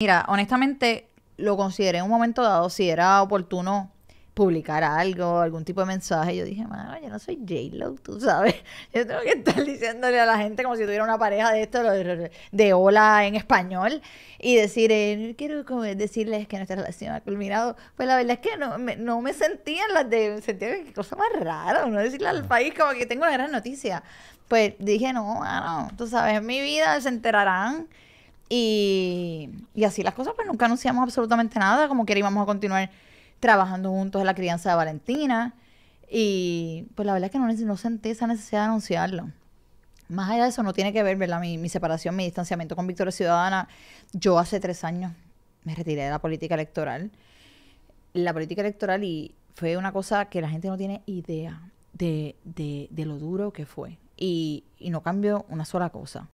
Mira, honestamente lo consideré en un momento dado si era oportuno publicar algo, algún tipo de mensaje. Yo dije, mano, yo no soy J-Lo, tú sabes. Yo tengo que estar diciéndole a la gente como si tuviera una pareja de esto, de hola en español, y decir, eh, quiero decirles que nuestra relación ha culminado. Pues la verdad es que no me, no sentía en las de, sentía que cosa más rara, no decirle al país como que tengo una gran noticia. Pues dije, no, mano, tú sabes, en mi vida se enterarán y, así las cosas, pues nunca anunciamos absolutamente nada, como que íbamos a continuar trabajando juntos en la crianza de Valentina. Y pues la verdad es que no, no sentí esa necesidad de anunciarlo. Más allá de eso, no tiene que ver, ¿verdad? Mi, separación, mi distanciamiento con Victoria Ciudadana. Yo hace tres años me retiré de la política electoral. La política electoral y fue una cosa que la gente no tiene idea de, lo duro que fue. Y, y no cambió una sola cosa.